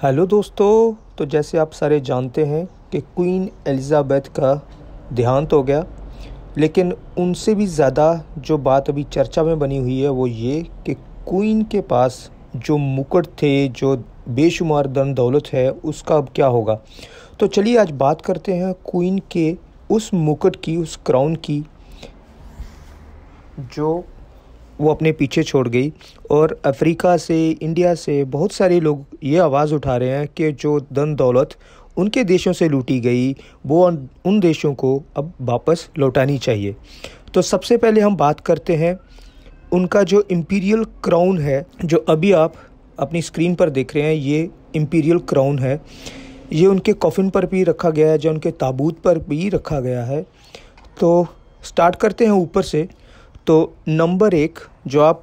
hello दोस्तों तो जैसे आप सारे जानते हैं कि क्वीन एलिज़ाबेथ का देहांत हो गया लेकिन उनसे भी ज़्यादा जो बात अभी चर्चा में बनी हुई है वो ये कि क्वीन के पास जो मुकुट थे जो बेशुमार धन दौलत है उसका अब क्या होगा तो चलिए आज बात करते हैं क्वीन के उस मुकुट की उस क्राउन की जो वो अपने पीछे छोड़ गई और अफ्रीका से इंडिया से बहुत सारे लोग ये आवाज़ उठा रहे हैं कि जो धन दौलत उनके देशों से लूटी गई वो उन देशों को अब वापस लौटानी चाहिए तो सबसे पहले हम बात करते हैं उनका जो इम्पीरियल क्राउन है जो अभी आप अपनी स्क्रीन पर देख रहे हैं ये इम्पीरियल क्राउन है ये उनके कॉफिन पर भी रखा गया है जो उनके ताबूत पर भी रखा गया है तो स्टार्ट करते हैं ऊपर से तो नंबर एक जो आप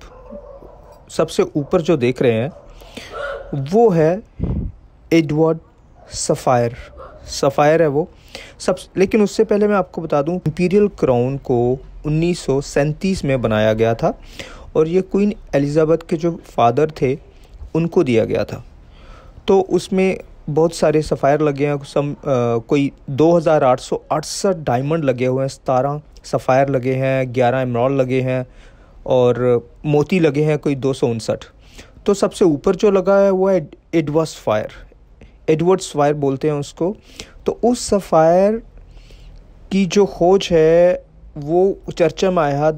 सबसे ऊपर जो देख रहे हैं वो है एडवर्ड सफ़ायर सफ़ायर है वो सब लेकिन उससे पहले मैं आपको बता दूं इंपीरियल क्राउन को उन्नीस में बनाया गया था और ये क्वीन एलिजाबेथ के जो फादर थे उनको दिया गया था तो उसमें बहुत सारे सफ़ायर लगे हैं सम आ, कोई 2868 डायमंड लगे हुए हैं सतारह सफ़ायर लगे हैं ग्यारह एमरॉल लगे हैं और मोती लगे हैं कोई दो सौ उनसठ तो सबसे ऊपर जो लगा है वो है एडवर्स फायर एडवर्ड्स फायर बोलते हैं उसको तो उस सफ़ायर की जो खोज है वो चर्चा में आया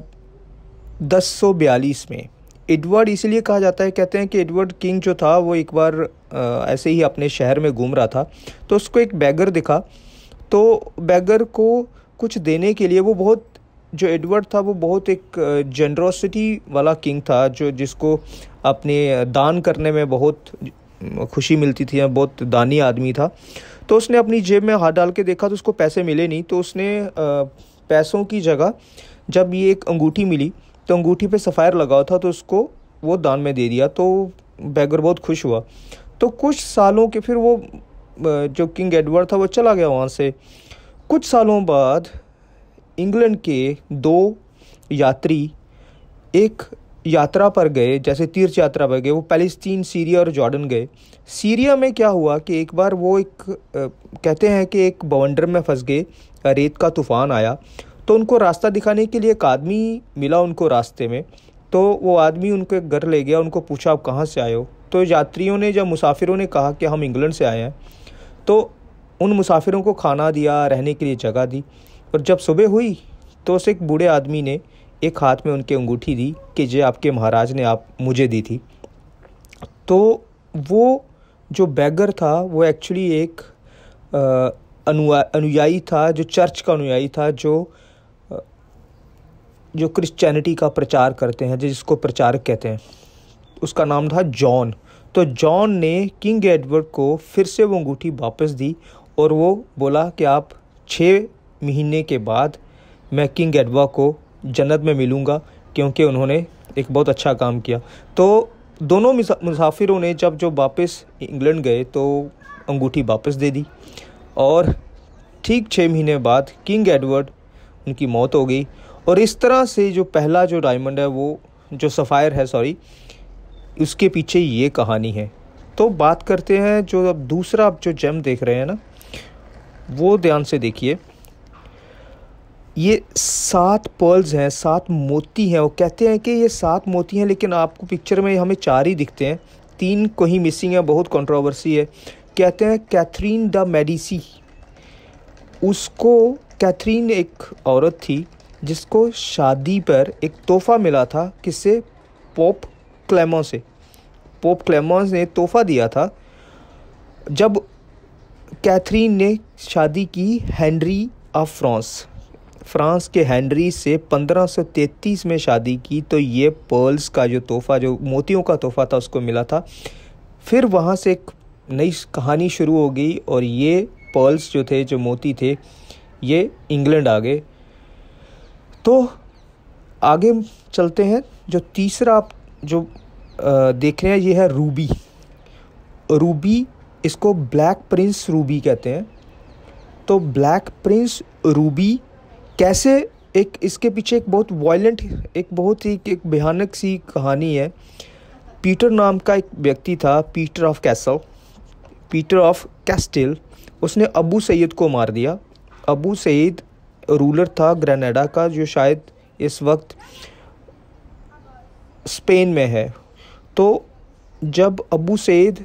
दस सौ बयालीस में एडवर्ड इसलिए कहा जाता है कहते हैं कि एडवर्ड किंग जो था वो एक बार ऐसे ही अपने शहर में घूम रहा था तो उसको एक बैगर दिखा तो बैगर को कुछ देने के लिए वो बहुत जो एडवर्ड था वो बहुत एक जनरोसिटी वाला किंग था जो जिसको अपने दान करने में बहुत खुशी मिलती थी बहुत दानी आदमी था तो उसने अपनी जेब में हाथ डाल के देखा तो उसको पैसे मिले नहीं तो उसने पैसों की जगह जब ये एक अंगूठी मिली तो अंगूठी पे सफ़ायर लगा था तो उसको वो दान में दे दिया तो बैगर बहुत खुश हुआ तो कुछ सालों के फिर वो जो किंग एडवर्ड था वो चला गया वहाँ से कुछ सालों बाद इंग्लैंड के दो यात्री एक यात्रा पर गए जैसे तीर्थ यात्रा पर गए वो पैलेस्तीन सीरिया और जॉर्डन गए सीरिया में क्या हुआ कि एक बार वो एक आ, कहते हैं कि एक बवंडर में फंस गए रेत का तूफान आया तो उनको रास्ता दिखाने के लिए एक आदमी मिला उनको रास्ते में तो वो आदमी उनके घर ले गया उनको पूछा आप कहाँ से आए हो तो यात्रियों ने जब मुसाफिरों ने कहा कि हम इंग्लैंड से आए हैं तो उन मुसाफिरों को खाना दिया रहने के लिए जगह दी और जब सुबह हुई तो उस एक बूढ़े आदमी ने एक हाथ में उनकी अंगूठी दी कि जे आपके महाराज ने आप मुझे दी थी तो वो जो बैगर था वो एक्चुअली एक अनुया अनुयायी था जो चर्च का अनुयायी था जो जो क्रिश्चियनिटी का प्रचार करते हैं जिसको प्रचारक कहते हैं उसका नाम था जॉन तो जॉन ने किंग एडवर्ड को फिर से वो अंगूठी वापस दी और वो बोला कि आप छः महीने के बाद मैं किंग एडवा को जन्नत में मिलूँगा क्योंकि उन्होंने एक बहुत अच्छा काम किया तो दोनों मुसाफिरों ने जब जो वापस इंग्लैंड गए तो अंगूठी वापस दे दी और ठीक छः महीने बाद किंग एडवर्ड उनकी मौत हो गई और इस तरह से जो पहला जो डायमंड है वो जो सफ़ायर है सॉरी उसके पीछे ये कहानी है तो बात करते हैं जो अब दूसरा आप जो जेम देख रहे हैं ना वो ध्यान से देखिए ये सात पर्ल्स हैं सात मोती हैं वो कहते हैं कि ये सात मोती हैं लेकिन आपको पिक्चर में हमें चार ही दिखते हैं तीन को ही मिसिंग है बहुत कंट्रोवर्सी है कहते हैं कैथरीन द मेडिसी उसको कैथरीन एक औरत थी जिसको शादी पर एक तोहफा मिला था किसे पोप क्लेमो से पोप क्लेमॉन्स ने तोहफा दिया था जब कैथरीन ने शादी की हेनरी ऑफ फ्रांस फ्रांस के हेनरी से 1533 में शादी की तो ये पर्ल्स का जो तोहफा जो मोतियों का तोहफा था उसको मिला था फिर वहाँ से एक नई कहानी शुरू हो गई और ये पर्ल्स जो थे जो मोती थे ये इंग्लैंड आ गए तो आगे चलते हैं जो तीसरा जो देख रहे हैं ये है रूबी रूबी इसको ब्लैक प्रिंस रूबी कहते हैं तो ब्लैक प्रिंस रूबी कैसे एक इसके पीछे एक बहुत वायलेंट एक बहुत ही एक भयानक सी कहानी है पीटर नाम का एक व्यक्ति था Peter of Castle Peter of Castile उसने अबू सैद को मार दिया अबू सैद रूलर था ग्रेनेडा का जो शायद इस वक्त स्पेन में है तो जब अबू सैद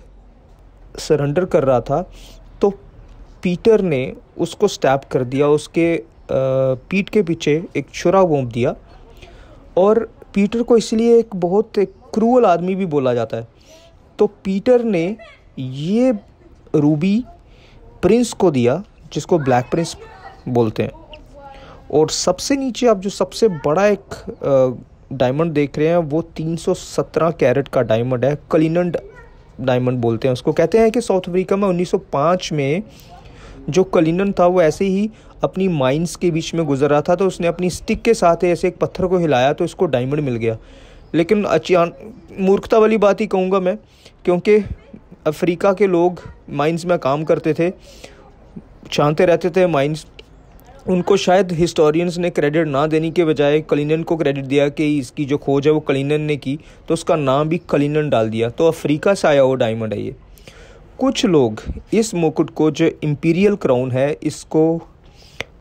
सरेंडर कर रहा था तो पीटर ने उसको स्टैप कर दिया उसके पीठ के पीछे एक छुरा घोंप दिया और पीटर को इसलिए एक बहुत एक क्रूअल आदमी भी बोला जाता है तो पीटर ने ये रूबी प्रिंस को दिया जिसको ब्लैक प्रिंस बोलते हैं और सबसे नीचे आप जो सबसे बड़ा एक डायमंड देख रहे हैं वो 317 कैरेट का डायमंड है कलिनन डायमंड बोलते हैं उसको कहते हैं कि साउथ अफ्रीका में 1905 में जो कलिनन था वो ऐसे ही अपनी माइंस के बीच में गुजर रहा था तो उसने अपनी स्टिक के साथ ऐसे एक पत्थर को हिलाया तो इसको डायमंड मिल गया लेकिन अचान मूर्खता वाली बात ही कहूँगा मैं क्योंकि अफ्रीका के लोग माइंस में काम करते थे छानते रहते थे माइंस उनको शायद हिस्टोरियंस ने क्रेडिट ना देने के बजाय कलिनन को क्रेडिट दिया कि इसकी जो खोज है वो कलिनन ने की तो उसका नाम भी कलिनन डाल दिया तो अफ्रीका से आया वो डायमंड है ये कुछ लोग इस मुकुट को जो इम्पीरियल क्राउन है इसको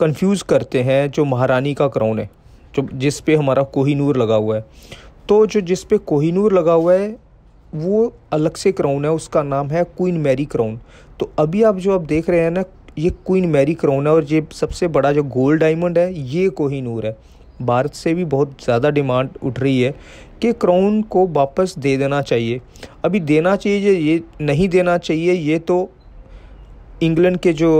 कंफ्यूज करते हैं जो महारानी का क्राउन है जो जिस पे हमारा कोहिनूर लगा हुआ है तो जो जिस पे कोहिनूर लगा हुआ है वो अलग से क्राउन है उसका नाम है क्वीन मैरी क्राउन तो अभी आप जो आप देख रहे हैं ना ये क्वीन मैरी है और ये सबसे बड़ा जो गोल्ड डायमंड है ये नूर है भारत से भी बहुत ज़्यादा डिमांड उठ रही है कि क्राउन को वापस दे देना चाहिए अभी देना चाहिए ये नहीं देना चाहिए ये तो इंग्लैंड के जो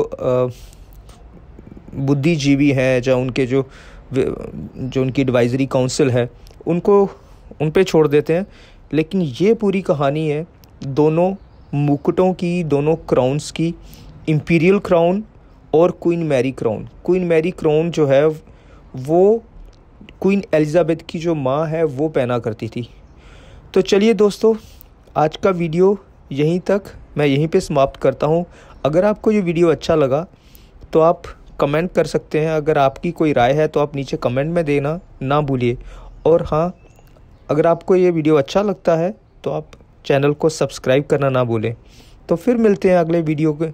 बुद्धिजीवी हैं या उनके जो जो उनकी एडवाइजरी काउंसिल है उनको उन पे छोड़ देते हैं लेकिन ये पूरी कहानी है दोनों मुकुटों की दोनों क्राउन्स की इम्पीरियल क्राउन और Queen Mary crown Queen Mary crown जो है वो क्वीन एलिजाबेथ की जो माँ है वो पहना करती थी तो चलिए दोस्तों आज का वीडियो यहीं तक मैं यहीं पे समाप्त करता हूँ अगर आपको ये वीडियो अच्छा लगा तो आप कमेंट कर सकते हैं अगर आपकी कोई राय है तो आप नीचे कमेंट में देना ना भूलिए और हाँ अगर आपको ये वीडियो अच्छा लगता है तो आप चैनल को सब्सक्राइब करना ना भूलें तो फिर मिलते हैं अगले वीडियो के